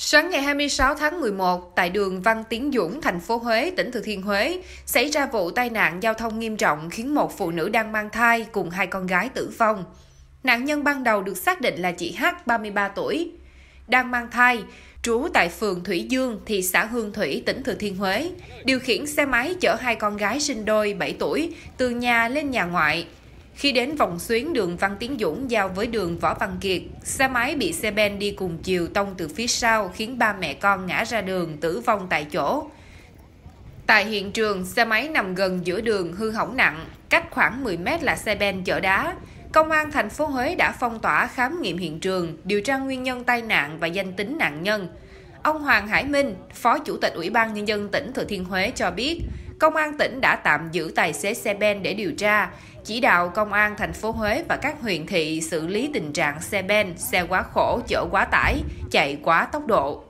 Sáng ngày 26 tháng 11, tại đường Văn Tiến Dũng, thành phố Huế, tỉnh Thừa Thiên Huế, xảy ra vụ tai nạn giao thông nghiêm trọng khiến một phụ nữ đang mang thai cùng hai con gái tử vong. Nạn nhân ban đầu được xác định là chị H, 33 tuổi, đang mang thai, trú tại phường Thủy Dương, thị xã Hương Thủy, tỉnh Thừa Thiên Huế, điều khiển xe máy chở hai con gái sinh đôi 7 tuổi từ nhà lên nhà ngoại, khi đến vòng xuyến đường Văn Tiến Dũng giao với đường Võ Văn Kiệt, xe máy bị xe ben đi cùng chiều tông từ phía sau khiến ba mẹ con ngã ra đường tử vong tại chỗ. Tại hiện trường, xe máy nằm gần giữa đường hư hỏng nặng, cách khoảng 10 mét là xe ben chở đá. Công an thành phố Huế đã phong tỏa khám nghiệm hiện trường, điều tra nguyên nhân tai nạn và danh tính nạn nhân. Ông Hoàng Hải Minh, Phó Chủ tịch Ủy ban Nhân dân tỉnh Thừa Thiên Huế cho biết, Công an tỉnh đã tạm giữ tài xế xe ben để điều tra, chỉ đạo Công an thành phố Huế và các huyện thị xử lý tình trạng xe ben, xe quá khổ, chở quá tải, chạy quá tốc độ.